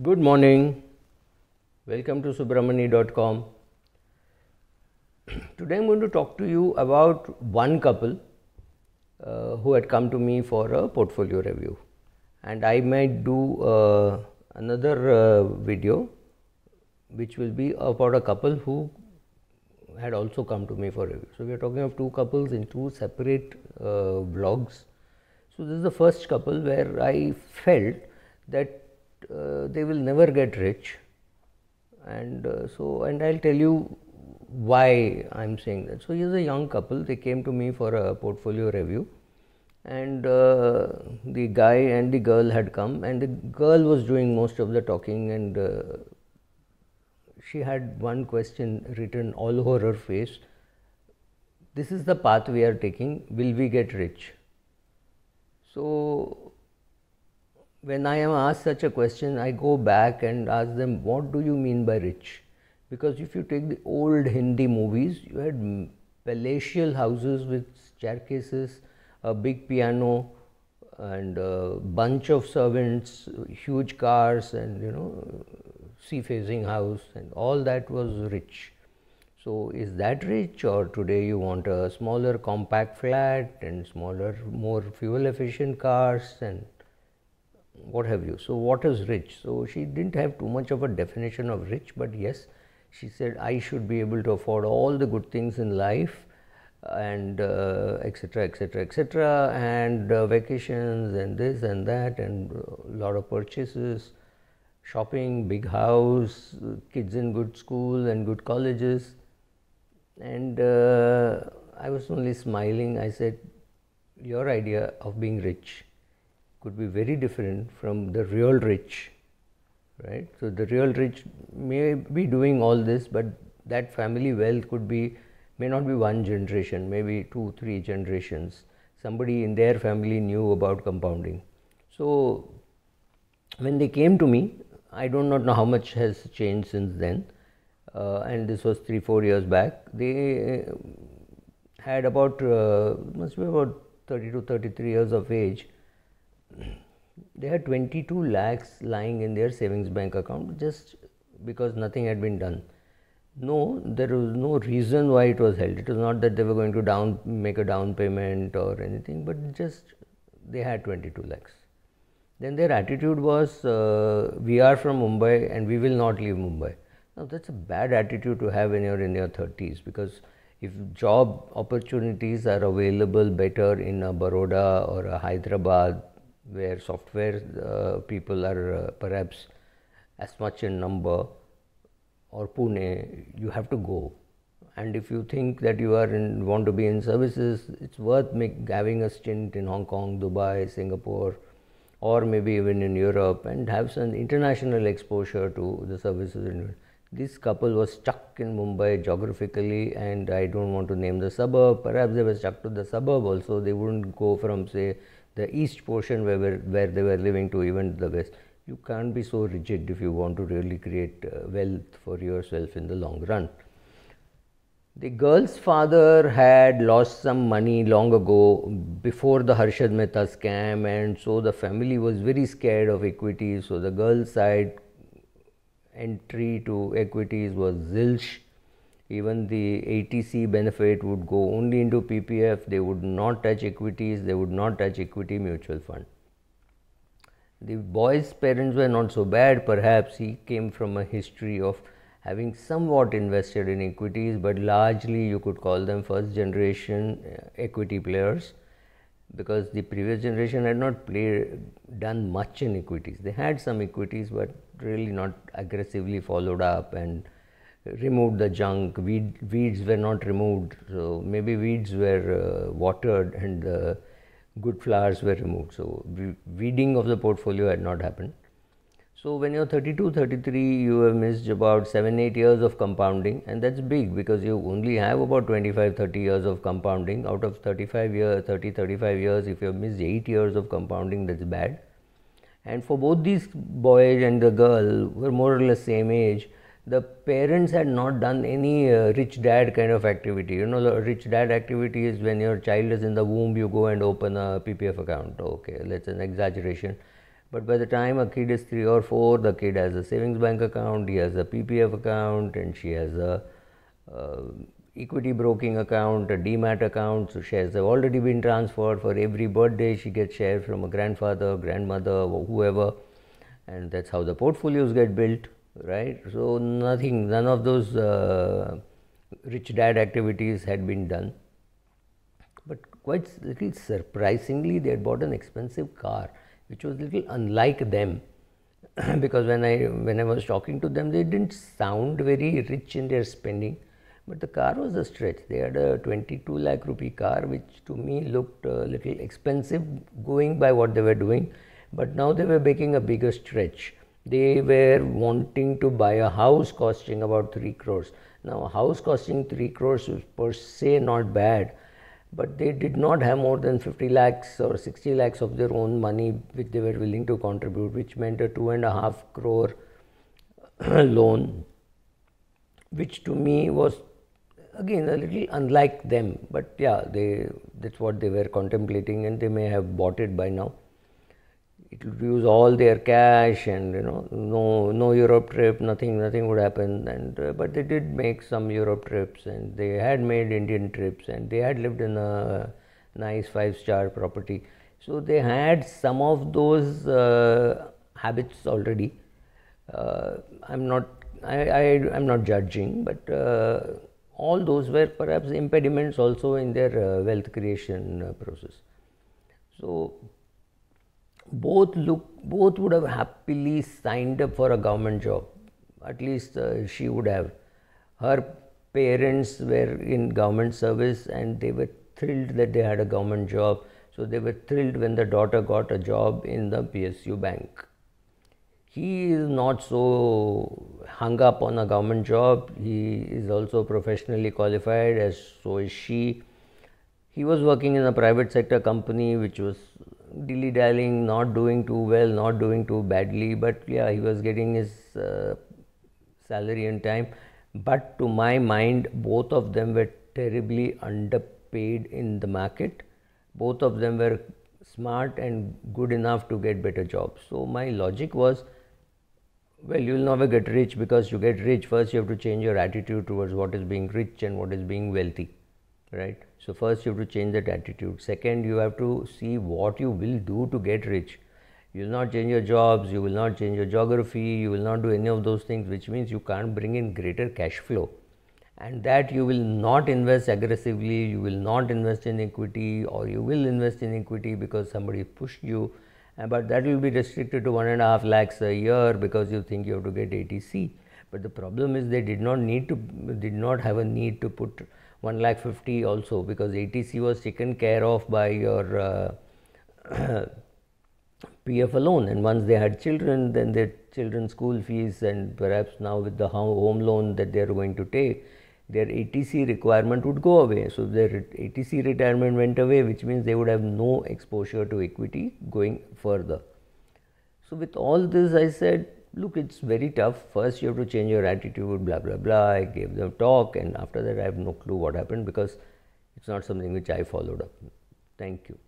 Good morning. Welcome to subramani.com. Today I'm going to talk to you about one couple uh, who had come to me for a portfolio review. And I might do uh, another uh, video which will be about a couple who had also come to me for review. So we are talking of two couples in two separate vlogs. Uh, so this is the first couple where I felt that uh, they will never get rich and uh, so and I'll tell you why I'm saying that. So here's a young couple. They came to me for a portfolio review, and uh, the guy and the girl had come, and the girl was doing most of the talking, and uh, she had one question written all over her face. This is the path we are taking. Will we get rich? So when I am asked such a question, I go back and ask them, what do you mean by rich? Because if you take the old Hindi movies, you had palatial houses with staircases, a big piano, and a bunch of servants, huge cars, and you know, sea facing house, and all that was rich. So, is that rich, or today you want a smaller compact flat and smaller, more fuel efficient cars and what have you. So, what is rich? So, she didn't have too much of a definition of rich, but yes, she said, I should be able to afford all the good things in life and etc., etc., etc., and uh, vacations and this and that, and a lot of purchases, shopping, big house, kids in good school and good colleges. And uh, I was only smiling. I said, Your idea of being rich could be very different from the real rich, right? So, the real rich may be doing all this, but that family wealth could be may not be one generation, maybe two, three generations. Somebody in their family knew about compounding. So, when they came to me, I do not know how much has changed since then, uh, and this was three, four years back. They uh, had about uh, must be about 30 to 33 years of age there are 22 lakhs lying in their savings bank account just because nothing had been done. No, there was no reason why it was held. It was not that they were going to down make a down payment or anything, but just they had 22 lakhs. Then their attitude was, uh, we are from Mumbai and we will not leave Mumbai. Now that's a bad attitude to have when you're in your 30s because if job opportunities are available better in a Baroda or a Hyderabad where software uh, people are uh, perhaps as much in number or Pune, you have to go. And if you think that you are in, want to be in services, it's worth make, having a stint in Hong Kong, Dubai, Singapore, or maybe even in Europe, and have some international exposure to the services. This couple was stuck in Mumbai geographically, and I don't want to name the suburb. Perhaps they were stuck to the suburb also. They wouldn't go from say the east portion where, where, where they were living to even the west. You can't be so rigid if you want to really create uh, wealth for yourself in the long run. The girl's father had lost some money long ago before the Harshad Mehta scam, and so the family was very scared of equities. So the girl's side entry to equities was zilch even the ATC benefit would go only into PPF, they would not touch equities, they would not touch equity mutual fund. The boy's parents were not so bad, perhaps he came from a history of having somewhat invested in equities, but largely you could call them first generation uh, equity players because the previous generation had not played, done much in equities. They had some equities, but really not aggressively followed up and removed the junk, Weed, weeds were not removed, so maybe weeds were uh, watered and good flowers were removed. So, weeding of the portfolio had not happened. So, when you're 32, 33, you have missed about 7, 8 years of compounding and that's big because you only have about 25, 30 years of compounding. Out of 35 years, 30, 35 years, if you have missed 8 years of compounding, that's bad. And for both these boys and the girl were more or less same age, the parents had not done any uh, rich dad kind of activity. You know, the rich dad activity is when your child is in the womb, you go and open a PPF account. Okay, that's an exaggeration. But by the time a kid is three or four, the kid has a savings bank account, he has a PPF account, and she has a uh, equity broking account, a DMAT account. So shares have already been transferred for every birthday. She gets shares from a grandfather, grandmother, whoever, and that's how the portfolios get built right? So, nothing, none of those uh, rich dad activities had been done. But quite little surprisingly, they had bought an expensive car, which was little unlike them. because when I when I was talking to them, they didn't sound very rich in their spending, but the car was a stretch. They had a 22 lakh rupee car, which to me looked a little expensive going by what they were doing. But now they were making a bigger stretch they were wanting to buy a house costing about 3 crores. Now, a house costing 3 crores is per se not bad, but they did not have more than 50 lakhs or 60 lakhs of their own money which they were willing to contribute, which meant a 2.5 crore loan, which to me was again a little unlike them, but yeah, they that's what they were contemplating and they may have bought it by now it would use all their cash and you know no no Europe trip nothing nothing would happen and uh, but they did make some Europe trips and they had made Indian trips and they had lived in a nice five star property so they had some of those uh, habits already uh, I'm not I, I am not judging but uh, all those were perhaps impediments also in their uh, wealth creation uh, process so both look both would have happily signed up for a government job at least uh, she would have her parents were in government service and they were thrilled that they had a government job so they were thrilled when the daughter got a job in the psu bank he is not so hung up on a government job he is also professionally qualified as so is she he was working in a private sector company which was dilly dallying, not doing too well, not doing too badly, but yeah, he was getting his uh, salary in time. But to my mind, both of them were terribly underpaid in the market. Both of them were smart and good enough to get better jobs. So my logic was, well, you will never get rich because you get rich first. You have to change your attitude towards what is being rich and what is being wealthy, right? So, first you have to change that attitude. Second, you have to see what you will do to get rich. You will not change your jobs, you will not change your geography, you will not do any of those things, which means you can't bring in greater cash flow. And that you will not invest aggressively, you will not invest in equity, or you will invest in equity because somebody pushed you, but that will be restricted to one and a half lakhs a year because you think you have to get ATC. But the problem is they did not need to, did not have a need to put 1 lakh 50 also because ATC was taken care of by your uh, PF alone and once they had children then their children's school fees and perhaps now with the home loan that they are going to take their ATC requirement would go away. So their ATC retirement went away which means they would have no exposure to equity going further. So with all this I said look, it's very tough. First, you have to change your attitude, blah, blah, blah. I gave them talk, and after that, I have no clue what happened because it's not something which I followed up. Thank you.